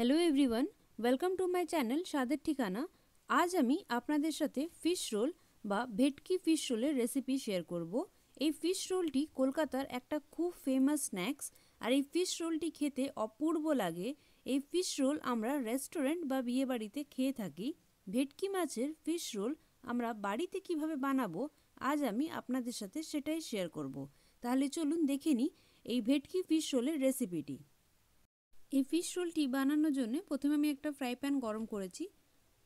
hello everyone welcome to my channel স্বাদের ঠিকানা আজ আমি আপনাদের সাথে ফিশ রোল বা ভেটকি ফিশ রোলের রেসিপি শেয়ার করব এই ফিশ রোলটি কলকাতার একটা খুব ফেমাস স্ন্যাক্স আর এই ফিশ রোলটি খেতে অপূর্ব লাগে এই ফিশ রোল আমরা রেস্টুরেন্ট বা বিয়েবাড়িতে খেয়ে থাকি ভেটকি মাছের ফিশ রোল আমরা বাড়িতে কিভাবে বানাবো আজ আমি আপনাদের সাথে সেটাই শেয়ার করব তাহলে চলুন দেখে নিই এই ভেটকি ফিশ রোলের রেসিপিটি এই ফিশ রোলটি বানানোর জন্য প্রথমে আমি একটা ফ্রাই প্যান গরম করেছি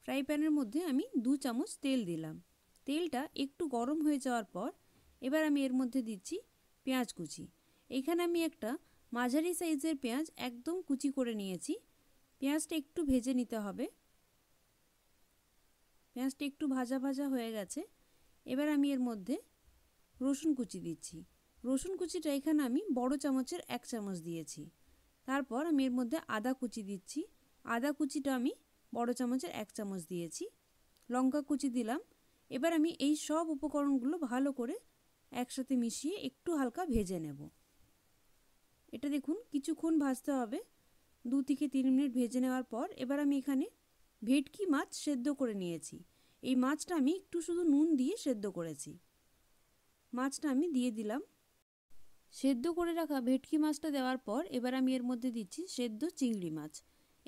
ফ্রাই প্যানের মধ্যে আমি দু চামচ তেল দিলাম তেলটা একটু গরম হয়ে যাওয়ার পর এবার আমি এর মধ্যে দিচ্ছি পেঁয়াজ কুচি এখানে আমি একটা মাঝারি সাইজের পেঁয়াজ একদম কুচি করে নিয়েছি পেঁয়াজটা একটু ভেজে নিতে হবে পেঁয়াজটা একটু ভাজা ভাজা হয়ে গেছে এবার আমি এর মধ্যে রসুন কুচি দিচ্ছি রসুন কুচিটা এখানে আমি বড় চামচের এক চামচ দিয়েছি তারপর আমি এর মধ্যে আদা কুচি দিচ্ছি আদা কুচিটা আমি বড় চামচের এক চামচ দিয়েছি লঙ্কা কুচি দিলাম এবার আমি এই সব উপকরণগুলো ভালো করে একসাথে মিশিয়ে একটু হালকা ভেজে নেব এটা দেখুন কিছুক্ষণ ভাজতে হবে দু থেকে তিন মিনিট ভেজে নেওয়ার পর এবার আমি এখানে ভেটকি মাছ সেদ্ধ করে নিয়েছি এই মাছটা আমি একটু শুধু নুন দিয়ে সেদ্ধ করেছি মাছটা আমি দিয়ে দিলাম সেদ্ধ করে রাখা ভেটকি মাছটা দেওয়ার পর এবার আমি এর মধ্যে দিচ্ছি সেদ্ধ চিংড়ি মাছ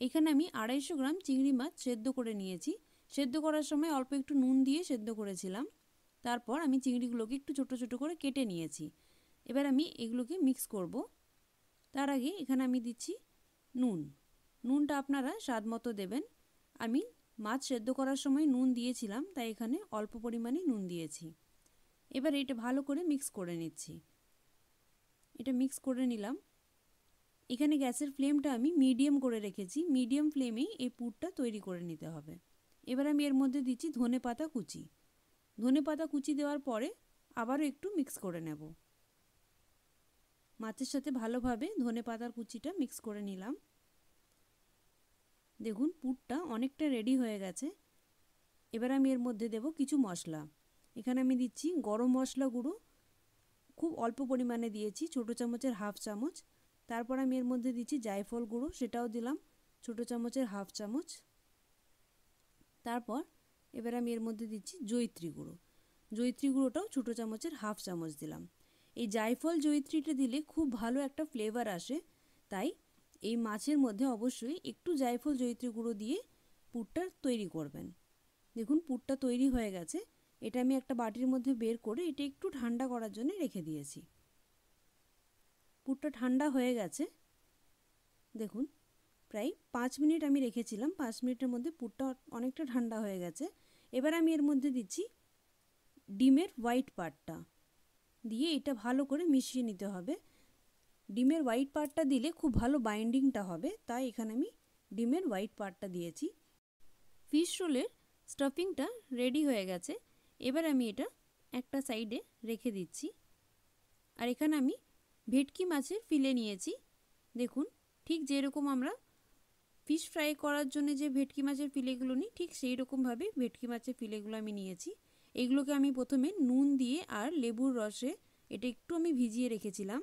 এখানে আমি আড়াইশো গ্রাম চিংড়ি মাছ সেদ্ধ করে নিয়েছি সেদ্ধ করার সময় অল্প একটু নুন দিয়ে সেদ্ধ করেছিলাম তারপর আমি চিংড়িগুলোকে একটু ছোট ছোট করে কেটে নিয়েছি এবার আমি এগুলোকে মিক্স করব তার আগে এখানে আমি দিচ্ছি নুন নুনটা আপনারা স্বাদ মতো দেবেন আমি মাছ সেদ্ধ করার সময় নুন দিয়েছিলাম তাই এখানে অল্প পরিমাণে নুন দিয়েছি এবার এটা ভালো করে মিক্স করে নিচ্ছি এটা মিক্স করে নিলাম এখানে গ্যাসের ফ্লেমটা আমি মিডিয়াম করে রেখেছি মিডিয়াম ফ্লেমেই এই পুরটা তৈরি করে নিতে হবে এবার আমি এর মধ্যে দিচ্ছি ধনে পাতা কুচি ধনে পাতা কুচি দেওয়ার পরে আবারও একটু মিক্স করে নেব মাছের সাথে ভালোভাবে ধনে পাতার কুচিটা মিক্স করে নিলাম দেখুন পুরটা অনেকটা রেডি হয়ে গেছে এবার আমি এর মধ্যে দেব কিছু মশলা এখানে আমি দিচ্ছি গরম মশলা গুঁড়ো খুব অল্প পরিমাণে দিয়েছি ছোট চামচের হাফ চামচ তারপর আমি এর মধ্যে দিচ্ছি জায়ফল গুঁড়ো সেটাও দিলাম ছোট চামচের হাফ চামচ তারপর এবার আমি এর মধ্যে দিচ্ছি জৈত্রী গুঁড়ো জৈত্রী গুঁড়োটাও ছোটো চামচের হাফ চামচ দিলাম এই জায়ফল জৈত্রীটা দিলে খুব ভালো একটা ফ্লেভার আসে তাই এই মাছের মধ্যে অবশ্যই একটু জায়ফল জৈত্রী গুঁড়ো দিয়ে পুটটা তৈরি করবেন দেখুন পুরটা তৈরি হয়ে গেছে এটা আমি একটা বাটির মধ্যে বের করে এটা একটু ঠান্ডা করার জন্য রেখে দিয়েছি পুরটা ঠান্ডা হয়ে গেছে দেখুন প্রায় পাঁচ মিনিট আমি রেখেছিলাম পাঁচ মিনিটের মধ্যে পুরটা অনেকটা ঠান্ডা হয়ে গেছে এবার আমি এর মধ্যে দিচ্ছি ডিমের হোয়াইট পার্টটা দিয়ে এটা ভালো করে মিশিয়ে নিতে হবে ডিমের হোয়াইট পার্টটা দিলে খুব ভালো বাইন্ডিংটা হবে তাই এখানে আমি ডিমের হোয়াইট পার্টটা দিয়েছি ফিশ রোলের স্টাফিংটা রেডি হয়ে গেছে এবার আমি এটা একটা সাইডে রেখে দিচ্ছি আর এখানে আমি ভেটকি মাছের ফিলে নিয়েছি দেখুন ঠিক যেরকম আমরা ফিশ ফ্রাই করার জন্য যে ভেটকি মাছের ফিলেগুলো নিই ঠিক সেই রকমভাবে ভেটকি মাছের ফিলেগুলো আমি নিয়েছি এগুলোকে আমি প্রথমে নুন দিয়ে আর লেবুর রসে এটা একটু আমি ভিজিয়ে রেখেছিলাম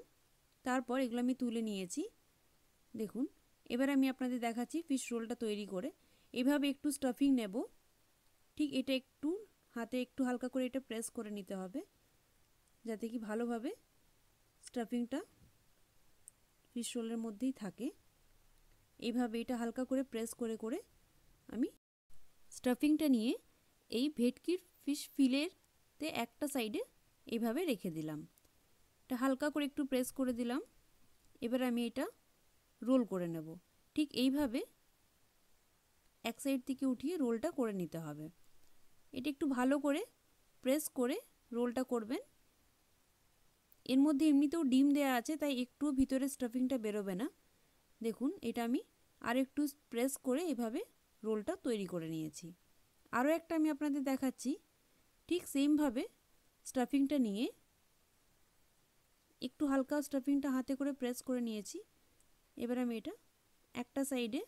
তারপর এগুলো আমি তুলে নিয়েছি দেখুন এবার আমি আপনাদের দেখাচ্ছি ফিশ রোলটা তৈরি করে এভাবে একটু স্টাফিং নেব ঠিক এটা একটু হাতে একটু হালকা করে এটা প্রেস করে নিতে হবে যাতে কি ভালোভাবে স্টাফিংটা ফিশ রোলের মধ্যেই থাকে এইভাবে এটা হালকা করে প্রেস করে করে আমি স্টাফিংটা নিয়ে এই ভেটকির ফিশ ফিলেরতে একটা সাইডে এইভাবে রেখে দিলাম এটা হালকা করে একটু প্রেস করে দিলাম এবার আমি এটা রোল করে নেব ঠিক এইভাবে এক সাইড থেকে উঠিয়ে রোলটা করে নিতে হবে এটি একটু ভালো করে প্রেস করে রোলটা করবেন এর মধ্যে এমনিতেও ডিম দেয়া আছে তাই একটু ভিতরে স্টাফিংটা বেরোবে না দেখুন এটা আমি আর একটু প্রেস করে এভাবে রোলটা তৈরি করে নিয়েছি আরও একটা আমি আপনাদের দেখাচ্ছি ঠিক সেমভাবে স্টাফিংটা নিয়ে একটু হালকা স্টাফিংটা হাতে করে প্রেস করে নিয়েছি এবার আমি এটা একটা সাইডে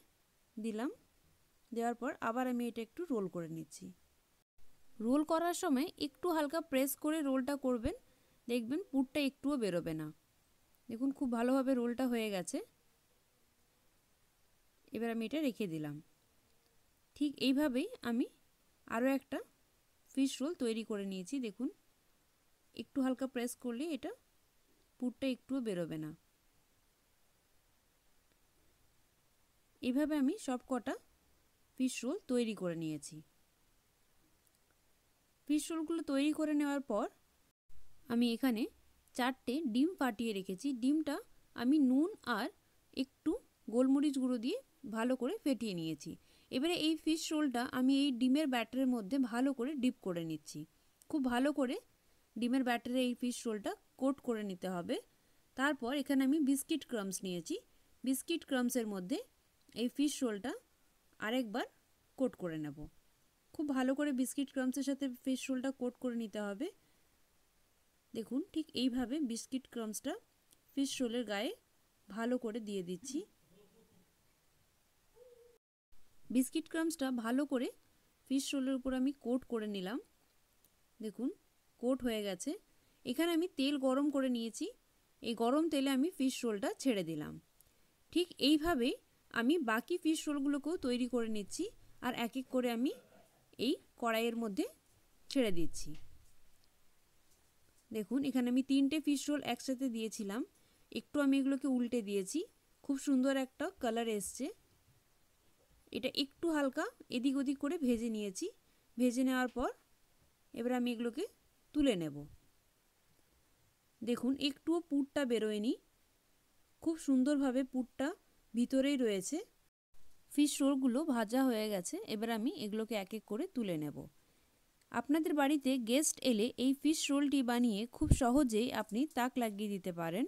দিলাম দেওয়ার পর আবার আমি এটা একটু রোল করে নিচ্ছি রোল করার সময় একটু হালকা প্রেস করে রোলটা করবেন দেখবেন পুরটা একটুও বেরোবে না দেখুন খুব ভালোভাবে রোলটা হয়ে গেছে এবার আমি এটা রেখে দিলাম ঠিক এইভাবেই আমি আরও একটা ফিশ রোল তৈরি করে নিয়েছি দেখুন একটু হালকা প্রেস করলে এটা পুরটা একটুও বেরোবে না এভাবে আমি সব কটা ফিশ রোল তৈরি করে নিয়েছি পিস্টলগুলো তৈরি করে নেওয়ার পর আমি এখানে চারটে ডিম ফাটিয়ে রেখেছি ডিমটা আমি নুন আর একটু গোলমরিচ গুঁড়ো দিয়ে ভালো করে ফেটিয়ে নিয়েছি এবারে এই ফিশ রোলটা আমি এই ডিমের ব্যাটারের মধ্যে ভালো করে ডিপ করে নিচ্ছি খুব ভালো করে ডিমের ব্যাটারে এই ফিশ রোলটা কোট করে নিতে হবে তারপর এখানে আমি বিস্কিট ক্রামস নিয়েছি বিস্কিট ক্রামসের মধ্যে এই ফিশ রোলটা আরেকবার কোট করে নেব খুব ভালো করে বিস্কিট ক্রামসের সাথে ফিস রোলটা কোট করে নিতে হবে দেখুন ঠিক এইভাবে বিস্কিট ক্রামসটা ফিস রোলের গায়ে ভালো করে দিয়ে দিচ্ছি বিস্কিট ক্রামসটা ভালো করে ফিশ রোলের উপর আমি কোট করে নিলাম দেখুন কোট হয়ে গেছে এখানে আমি তেল গরম করে নিয়েছি এই গরম তেলে আমি ফিশ রোলটা ছেড়ে দিলাম ঠিক এইভাবেই আমি বাকি ফিশ রোলগুলোকেও তৈরি করে নিচ্ছি আর এক এক করে আমি এই কড়াইয়ের মধ্যে ছেড়ে দিচ্ছি দেখুন এখানে আমি তিনটে ফিশ রোল একসাথে দিয়েছিলাম একটু আমি এগুলোকে উল্টে দিয়েছি খুব সুন্দর একটা কালার এসছে এটা একটু হালকা এদিক ওদিক করে ভেজে নিয়েছি ভেজে নেওয়ার পর এবার আমি এগুলোকে তুলে নেব দেখুন একটুও পুরটা বেরোয়নি খুব সুন্দরভাবে পুরটা ভিতরেই রয়েছে ফিশ রোলগুলো ভাজা হয়ে গেছে এবার আমি এগুলোকে এক এক করে তুলে নেব আপনাদের বাড়িতে গেস্ট এলে এই ফিশ রোলটি বানিয়ে খুব সহজেই আপনি তাক লাগিয়ে দিতে পারেন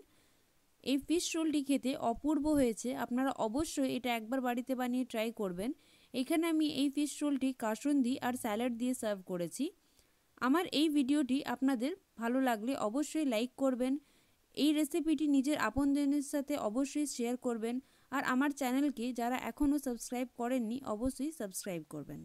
এই ফিশ রোলটি খেতে অপূর্ব হয়েছে আপনারা অবশ্যই এটা একবার বাড়িতে বানিয়ে ট্রাই করবেন এখানে আমি এই ফিশ রোলটি কাসুন্দি আর স্যালাড দিয়ে সার্ভ করেছি আমার এই ভিডিওটি আপনাদের ভালো লাগলে অবশ্যই লাইক করবেন এই রেসিপিটি নিজের আপনজনের সাথে অবশ্যই শেয়ার করবেন আর আমার চ্যানেলকে যারা এখনও সাবস্ক্রাইব করেননি অবশ্যই সাবস্ক্রাইব করবেন